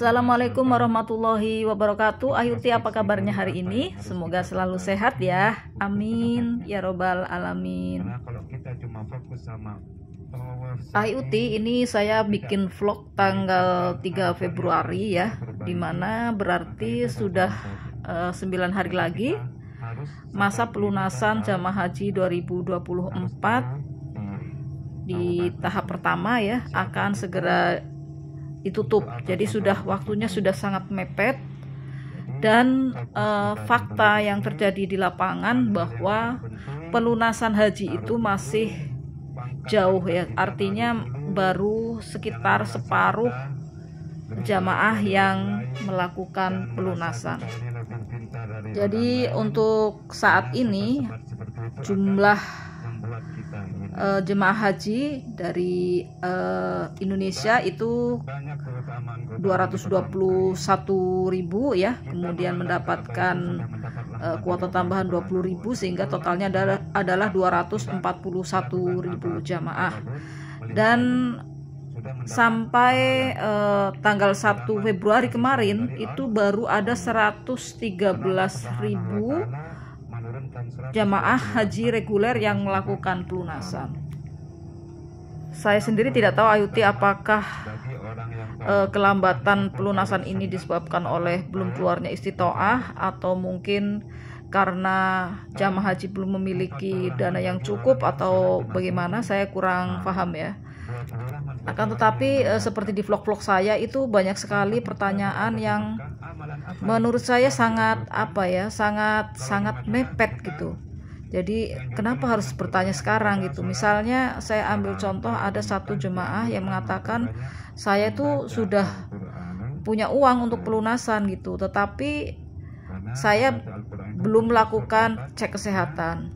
Assalamualaikum warahmatullahi wabarakatuh. Ayuti apa kabarnya hari ini? Semoga selalu sehat ya. Amin ya robbal alamin. Ayuti ini saya bikin vlog tanggal 3 Februari ya, dimana berarti sudah uh, eh, 9 hari lagi masa pelunasan jamaah haji 2024 hmm, di tahap pertama ya akan segera ditutup. Jadi sudah waktunya sudah sangat mepet dan uh, fakta yang terjadi di lapangan bahwa pelunasan haji itu masih jauh ya. Artinya baru sekitar separuh jamaah yang melakukan pelunasan. Jadi untuk saat ini jumlah uh, jemaah haji dari uh, Indonesia itu 221 ribu ya kemudian mendapatkan uh, kuota tambahan 20 ribu sehingga totalnya adalah adalah 241 ribu jamaah dan sampai uh, tanggal 1 Februari kemarin itu baru ada 113 ribu jamaah haji reguler yang melakukan pelunasan saya sendiri tidak tahu Ayuti apakah eh, kelambatan pelunasan ini disebabkan oleh belum keluarnya istitoah atau mungkin karena jamaah haji belum memiliki dana yang cukup atau bagaimana saya kurang paham ya akan tetapi eh, seperti di vlog-vlog saya itu banyak sekali pertanyaan yang menurut saya sangat apa ya sangat sangat mepet gitu jadi kenapa harus bertanya sekarang gitu? Misalnya saya ambil contoh ada satu jemaah yang mengatakan saya itu sudah punya uang untuk pelunasan gitu, tetapi saya belum melakukan cek kesehatan.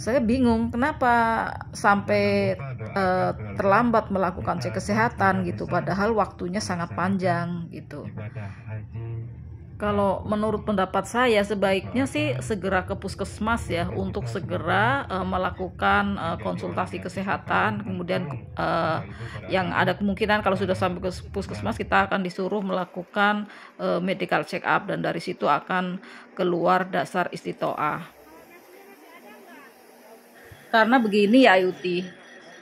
Saya bingung kenapa sampai eh, terlambat melakukan cek kesehatan gitu, padahal waktunya sangat panjang gitu. Kalau menurut pendapat saya sebaiknya sih segera ke puskesmas ya untuk segera uh, melakukan uh, konsultasi kesehatan. Kemudian uh, yang ada kemungkinan kalau sudah sampai ke puskesmas kita akan disuruh melakukan uh, medical check up dan dari situ akan keluar dasar istitoah. Karena begini ya Yuti,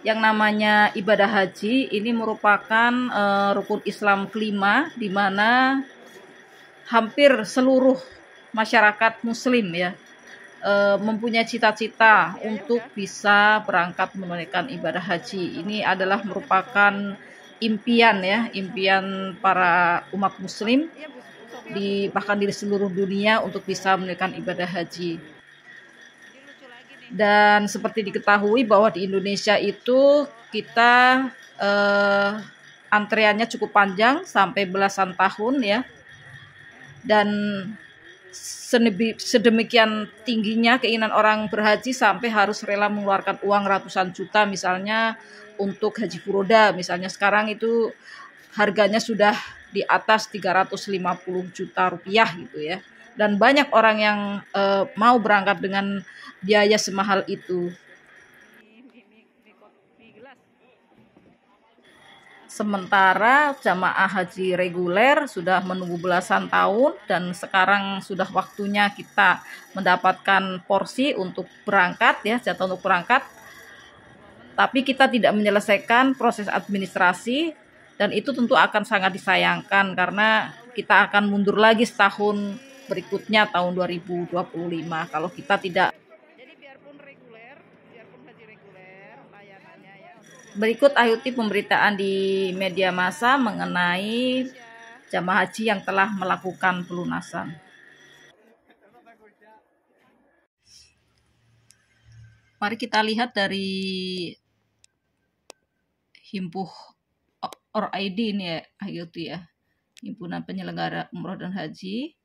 yang namanya ibadah haji ini merupakan uh, rukun Islam kelima di mana hampir seluruh masyarakat muslim ya e, mempunyai cita-cita untuk bisa berangkat menunaikan ibadah haji. Ini adalah merupakan impian ya, impian para umat muslim di bahkan di seluruh dunia untuk bisa menunaikan ibadah haji. Dan seperti diketahui bahwa di Indonesia itu kita eh, antreannya cukup panjang sampai belasan tahun ya dan sedemikian tingginya keinginan orang berhaji sampai harus rela mengeluarkan uang ratusan juta misalnya untuk haji furoda misalnya sekarang itu harganya sudah di atas 350 juta rupiah gitu ya dan banyak orang yang e, mau berangkat dengan biaya semahal itu Sementara jamaah haji reguler sudah menunggu belasan tahun dan sekarang sudah waktunya kita mendapatkan porsi untuk berangkat ya, jatah untuk berangkat. Tapi kita tidak menyelesaikan proses administrasi dan itu tentu akan sangat disayangkan karena kita akan mundur lagi setahun berikutnya tahun 2025 kalau kita tidak Berikut ayuti pemberitaan di media massa mengenai jamaah haji yang telah melakukan pelunasan. Mari kita lihat dari himpuh or ID ini ya, ayuti ya. Himpunan penyelenggara umroh dan haji.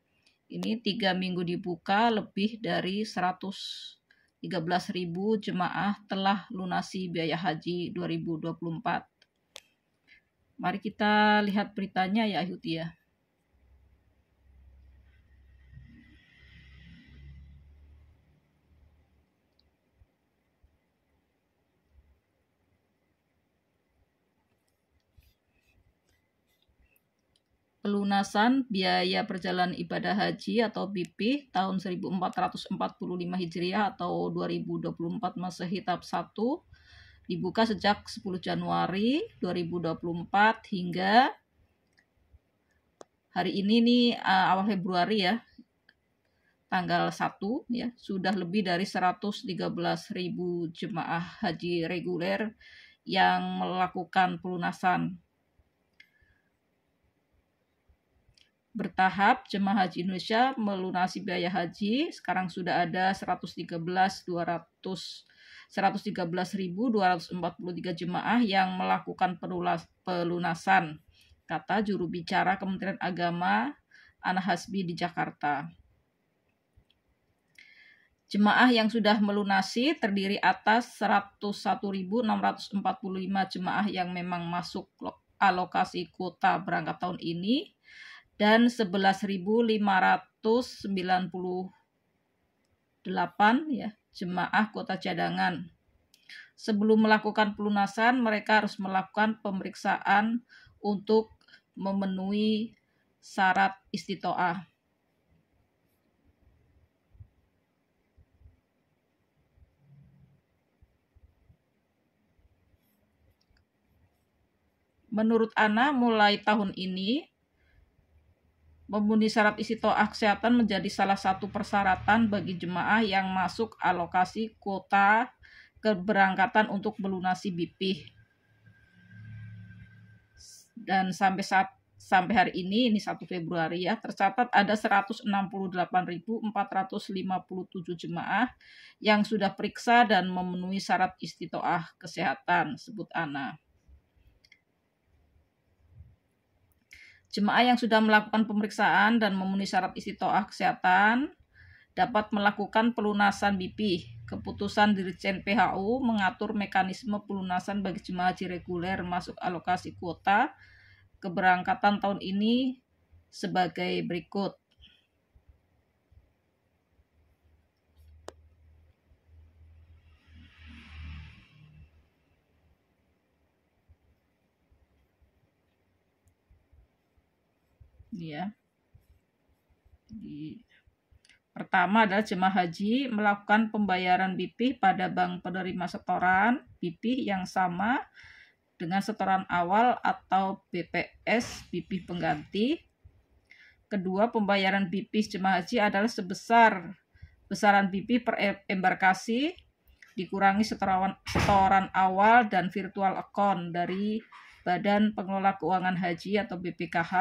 Ini tiga minggu dibuka lebih dari 100 13.000 jemaah telah lunasi biaya haji 2024. Mari kita lihat beritanya ya Ayuti ya. pelunasan biaya perjalanan ibadah haji atau BP tahun 1445 Hijriah atau 2024 Masehi tahap 1 dibuka sejak 10 Januari 2024 hingga hari ini nih eh, awal Februari ya tanggal 1 ya sudah lebih dari 113.000 jemaah haji reguler yang melakukan pelunasan bertahap jemaah haji Indonesia melunasi biaya haji. Sekarang sudah ada 113 200 113.243 jemaah yang melakukan pelunasan, kata juru bicara Kementerian Agama Ana Hasbi di Jakarta. Jemaah yang sudah melunasi terdiri atas 101.645 jemaah yang memang masuk alokasi kuota berangkat tahun ini dan 11.598 ya jemaah kota cadangan. Sebelum melakukan pelunasan, mereka harus melakukan pemeriksaan untuk memenuhi syarat istitoah. Menurut Ana, mulai tahun ini Memenuhi syarat isi to'ah kesehatan menjadi salah satu persyaratan bagi jemaah yang masuk alokasi kuota keberangkatan untuk melunasi BP. Dan sampai saat sampai hari ini, ini 1 Februari ya, tercatat ada 168.457 jemaah yang sudah periksa dan memenuhi syarat istitoah kesehatan, sebut Ana. Jemaah yang sudah melakukan pemeriksaan dan memenuhi syarat istitoah kesehatan dapat melakukan pelunasan BP. Keputusan Dirjen PHU mengatur mekanisme pelunasan bagi jemaah haji reguler masuk alokasi kuota keberangkatan tahun ini sebagai berikut. ya. Jadi, pertama adalah jemaah haji melakukan pembayaran BPih pada bank penerima setoran BPih yang sama dengan setoran awal atau BPS BPih pengganti. Kedua, pembayaran BPih jemaah haji adalah sebesar besaran BPih per embarkasi dikurangi setoran, setoran awal dan virtual account dari Badan Pengelola Keuangan Haji atau BPKH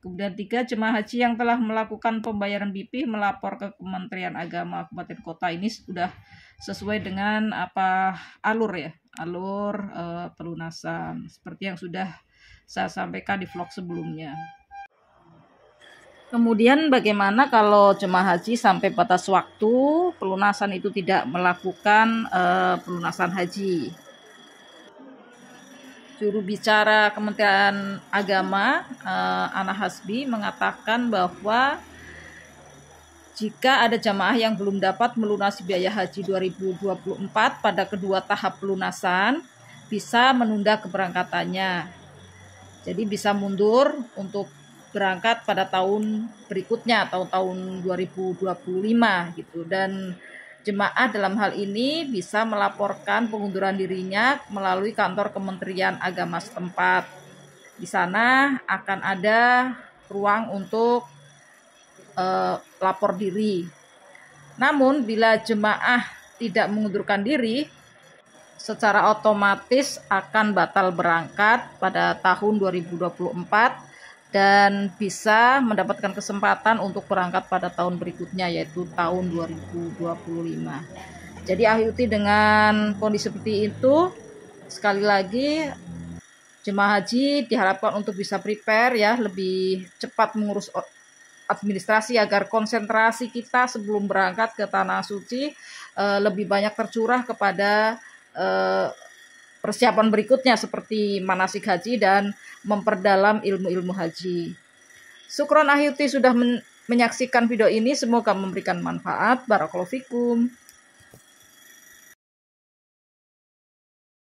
Kemudian tiga jemaah haji yang telah melakukan pembayaran BP melapor ke Kementerian Agama Kabupaten Kota ini sudah sesuai dengan apa alur ya alur uh, pelunasan seperti yang sudah saya sampaikan di vlog sebelumnya. Kemudian bagaimana kalau jemaah haji sampai batas waktu pelunasan itu tidak melakukan uh, pelunasan haji? juru bicara Kementerian Agama uh, Ana Hasbi mengatakan bahwa jika ada jamaah yang belum dapat melunasi biaya haji 2024 pada kedua tahap pelunasan, bisa menunda keberangkatannya. Jadi bisa mundur untuk berangkat pada tahun berikutnya, tahun-tahun 2025 gitu. Dan Jemaah dalam hal ini bisa melaporkan pengunduran dirinya melalui kantor Kementerian Agama setempat. Di sana akan ada ruang untuk eh, lapor diri. Namun bila jemaah tidak mengundurkan diri, secara otomatis akan batal berangkat pada tahun 2024 dan bisa mendapatkan kesempatan untuk berangkat pada tahun berikutnya yaitu tahun 2025. Jadi Ahyuti dengan kondisi seperti itu sekali lagi jemaah haji diharapkan untuk bisa prepare ya lebih cepat mengurus administrasi agar konsentrasi kita sebelum berangkat ke tanah suci eh, lebih banyak tercurah kepada eh, persiapan berikutnya seperti manasik haji dan memperdalam ilmu-ilmu haji. Sukron Ahyuti sudah men menyaksikan video ini, semoga memberikan manfaat. Barakallahu